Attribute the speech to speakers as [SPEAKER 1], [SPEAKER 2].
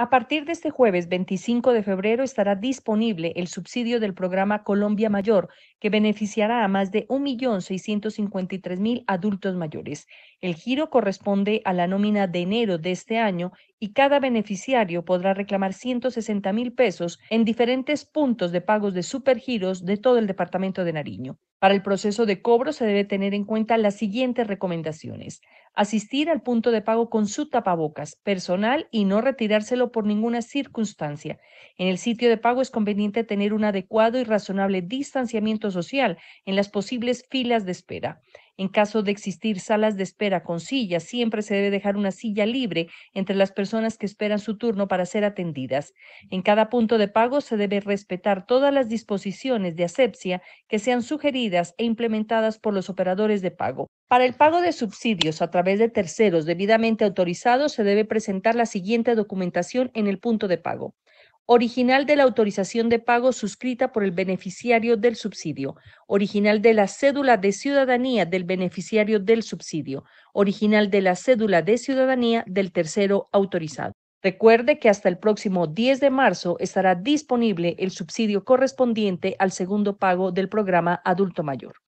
[SPEAKER 1] A partir de este jueves 25 de febrero estará disponible el subsidio del programa Colombia Mayor, que beneficiará a más de 1.653.000 adultos mayores. El giro corresponde a la nómina de enero de este año y cada beneficiario podrá reclamar 160 mil pesos en diferentes puntos de pagos de supergiros de todo el departamento de Nariño. Para el proceso de cobro se debe tener en cuenta las siguientes recomendaciones. Asistir al punto de pago con su tapabocas personal y no retirárselo por ninguna circunstancia. En el sitio de pago es conveniente tener un adecuado y razonable distanciamiento social en las posibles filas de espera. En caso de existir salas de espera con sillas, siempre se debe dejar una silla libre entre las personas que esperan su turno para ser atendidas. En cada punto de pago se debe respetar todas las disposiciones de asepsia que sean sugeridas e implementadas por los operadores de pago. Para el pago de subsidios a través de terceros debidamente autorizados se debe presentar la siguiente documentación en el punto de pago original de la autorización de pago suscrita por el beneficiario del subsidio, original de la cédula de ciudadanía del beneficiario del subsidio, original de la cédula de ciudadanía del tercero autorizado. Recuerde que hasta el próximo 10 de marzo estará disponible el subsidio correspondiente al segundo pago del programa Adulto Mayor.